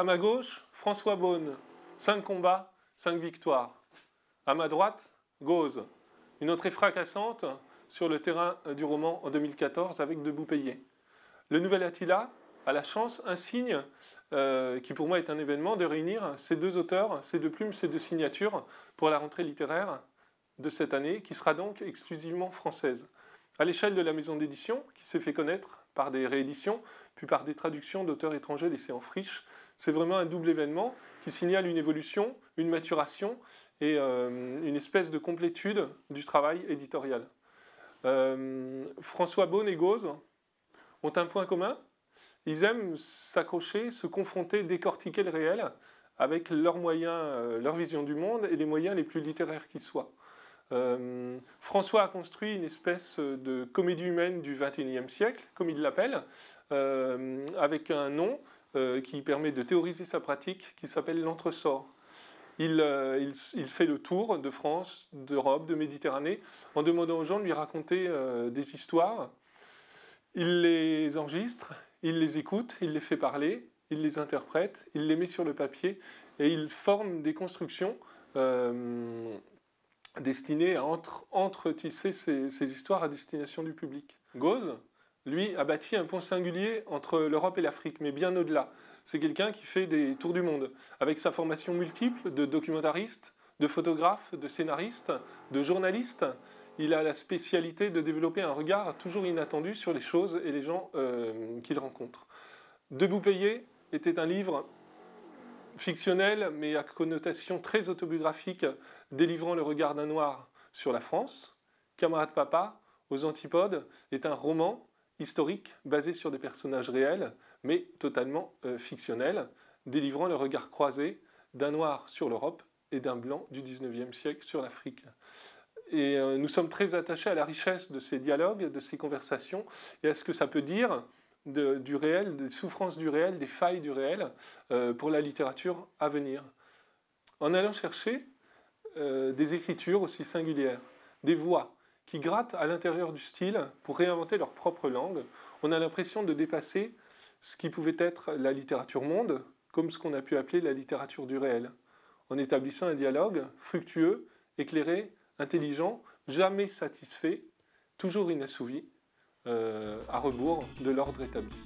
À ma gauche, François Beaune, 5 combats, 5 victoires. À ma droite, Gauze, une entrée fracassante sur le terrain du roman en 2014 avec Debout Payé. Le nouvel Attila a la chance, un signe, euh, qui pour moi est un événement, de réunir ces deux auteurs, ces deux plumes, ces deux signatures pour la rentrée littéraire de cette année, qui sera donc exclusivement française. À l'échelle de la maison d'édition, qui s'est fait connaître par des rééditions, puis par des traductions d'auteurs étrangers laissés en friche, c'est vraiment un double événement qui signale une évolution, une maturation et euh, une espèce de complétude du travail éditorial. Euh, François Beaune et Gauze ont un point commun. Ils aiment s'accrocher, se confronter, décortiquer le réel avec leurs moyens, euh, leur vision du monde et les moyens les plus littéraires qui soient. François a construit une espèce de comédie humaine du XXIe siècle, comme il l'appelle, avec un nom euh, qui permet de théoriser sa pratique, qui s'appelle l'entresort. Euh, il, fait le tour de France, d'Europe, de Méditerranée, en demandant aux gens de lui raconter euh, des histoires. Il les enregistre, il les écoute, il les fait parler, il les interprète, il les met sur le papier et il forme des constructions destinées à entretisser ces, ces histoires à destination du public. Gauze, lui, a bâti un pont singulier entre l'Europe et l'Afrique, mais bien au-delà. C'est quelqu'un qui fait des tours du monde, avec sa formation multiple de documentariste, de photographe, de scénariste, de journaliste. Il a la spécialité de développer un regard toujours inattendu sur les choses et les gens euh, qu'il rencontre. Debout payé était un livre fictionnel, mais à connotation très autobiographique, délivrant le regard d'un noir sur la France. Camarade Papa, aux antipodes, est un roman historique, basé sur des personnages réels, mais totalement euh, fictionnels, délivrant le regard croisé d'un noir sur l'Europe et d'un blanc du 19e siècle sur l'Afrique. Et euh, nous sommes très attachés à la richesse de ces dialogues, de ces conversations, et à ce que ça peut dire du réel, des souffrances du réel, des failles du réel euh, pour la littérature à venir. En allant chercher des écritures aussi singulières, des voix, qui grattent à l'intérieur du style pour réinventer leur propre langue. On a l'impression de dépasser ce qui pouvait être la littérature monde, comme ce qu'on a pu appeler la littérature du réel, en établissant un dialogue fructueux, éclairé, intelligent, jamais satisfait, toujours inassouvi, euh, à rebours de l'ordre établi.